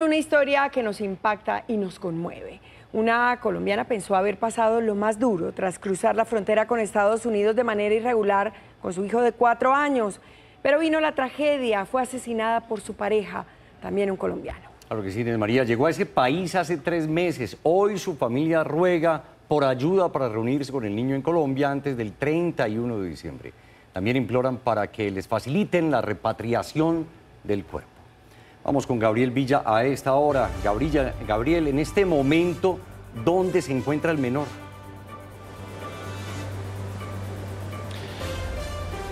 Una historia que nos impacta y nos conmueve. Una colombiana pensó haber pasado lo más duro tras cruzar la frontera con Estados Unidos de manera irregular con su hijo de cuatro años, pero vino la tragedia, fue asesinada por su pareja, también un colombiano. lo que sí, María, llegó a ese país hace tres meses, hoy su familia ruega por ayuda para reunirse con el niño en Colombia antes del 31 de diciembre. También imploran para que les faciliten la repatriación del cuerpo. Vamos con Gabriel Villa a esta hora. Gabriel, en este momento, ¿dónde se encuentra el menor?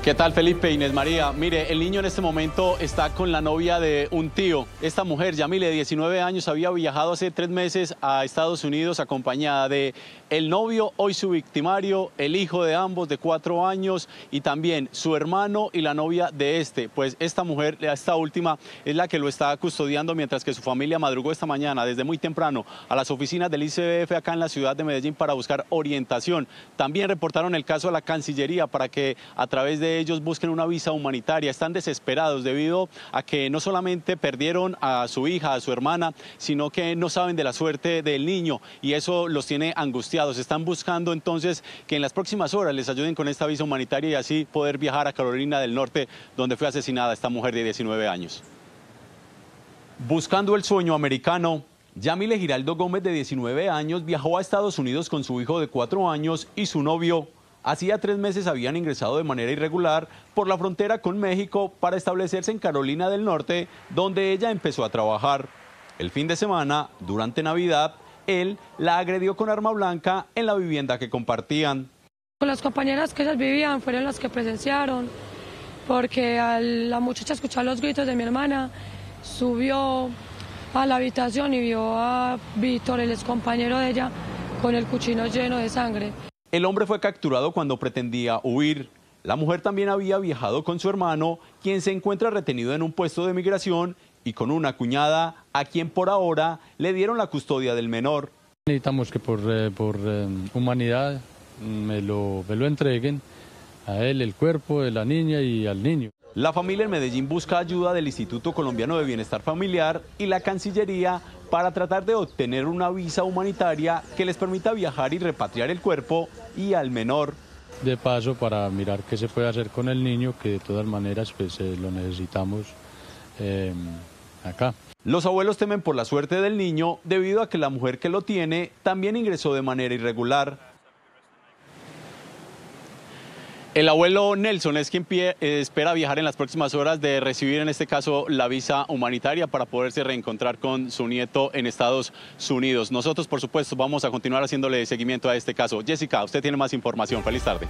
¿Qué tal Felipe Inés María? Mire, el niño en este momento está con la novia de un tío. Esta mujer, Yamile, de 19 años, había viajado hace tres meses a Estados Unidos acompañada de el novio, hoy su victimario, el hijo de ambos de cuatro años y también su hermano y la novia de este. Pues esta mujer, esta última, es la que lo está custodiando mientras que su familia madrugó esta mañana desde muy temprano a las oficinas del ICBF acá en la ciudad de Medellín para buscar orientación. También reportaron el caso a la Cancillería para que a través de ellos busquen una visa humanitaria. Están desesperados debido a que no solamente perdieron a su hija, a su hermana, sino que no saben de la suerte del niño y eso los tiene angustiados. Están buscando entonces que en las próximas horas les ayuden con esta visa humanitaria y así poder viajar a Carolina del Norte, donde fue asesinada esta mujer de 19 años. Buscando el sueño americano, Yamile Giraldo Gómez, de 19 años, viajó a Estados Unidos con su hijo de 4 años y su novio hacía tres meses habían ingresado de manera irregular por la frontera con México para establecerse en Carolina del Norte, donde ella empezó a trabajar. El fin de semana, durante Navidad, él la agredió con arma blanca en la vivienda que compartían. Con Las compañeras que ellas vivían fueron las que presenciaron, porque al, la muchacha escuchó los gritos de mi hermana, subió a la habitación y vio a Víctor, el excompañero de ella, con el cuchillo lleno de sangre. El hombre fue capturado cuando pretendía huir. La mujer también había viajado con su hermano, quien se encuentra retenido en un puesto de migración, y con una cuñada, a quien por ahora le dieron la custodia del menor. Necesitamos que por, eh, por eh, humanidad mm, me lo, me lo entreguen a él, el cuerpo de la niña y al niño. La familia en Medellín busca ayuda del Instituto Colombiano de Bienestar Familiar y la Cancillería para tratar de obtener una visa humanitaria que les permita viajar y repatriar el cuerpo y al menor. De paso, para mirar qué se puede hacer con el niño, que de todas maneras pues, eh, lo necesitamos em, acá. Los abuelos temen por la suerte del niño debido a que la mujer que lo tiene también ingresó de manera irregular. El abuelo Nelson es quien espera viajar en las próximas horas de recibir en este caso la visa humanitaria para poderse reencontrar con su nieto en Estados Unidos. Nosotros, por supuesto, vamos a continuar haciéndole seguimiento a este caso. Jessica, usted tiene más información. Feliz tarde.